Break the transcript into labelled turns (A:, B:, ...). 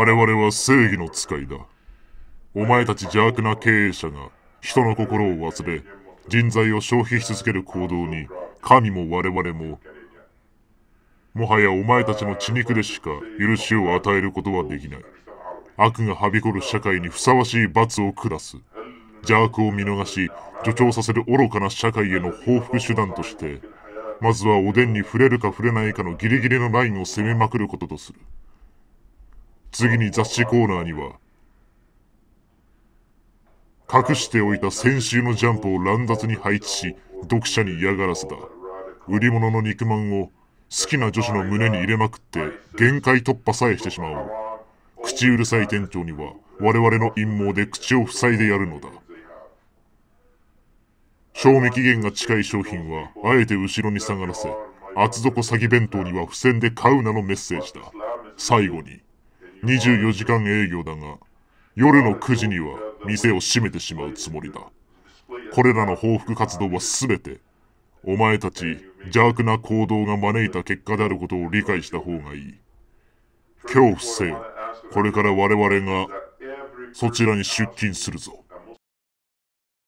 A: 我々は正義の使いだ。お前たち邪悪な経営者が人の心を忘れ、人材を消費し続ける行動に、神も我々も、もはやお前たちの血肉でしか許しを与えることはできない。悪がはびこる社会にふさわしい罰を下す。邪悪を見逃し、助長させる愚かな社会への報復手段として、まずはおでんに触れるか触れないかのギリギリのラインを攻めまくることとする。次に雑誌コーナーには、隠しておいた先週のジャンプを乱雑に配置し、読者に嫌がらせた。売り物の肉まんを好きな女子の胸に入れまくって限界突破さえしてしまおう。口うるさい店長には我々の陰謀で口を塞いでやるのだ。賞味期限が近い商品はあえて後ろに下がらせ、厚底詐欺弁当には付箋で買うなのメッセージだ。最後に。24時間営業だが、夜の9時には店を閉めてしまうつもりだ。これらの報復活動は全て、お前たち邪悪な行動が招いた結果であることを理解した方がいい。恐怖せよ。これから我々がそちらに出勤するぞ。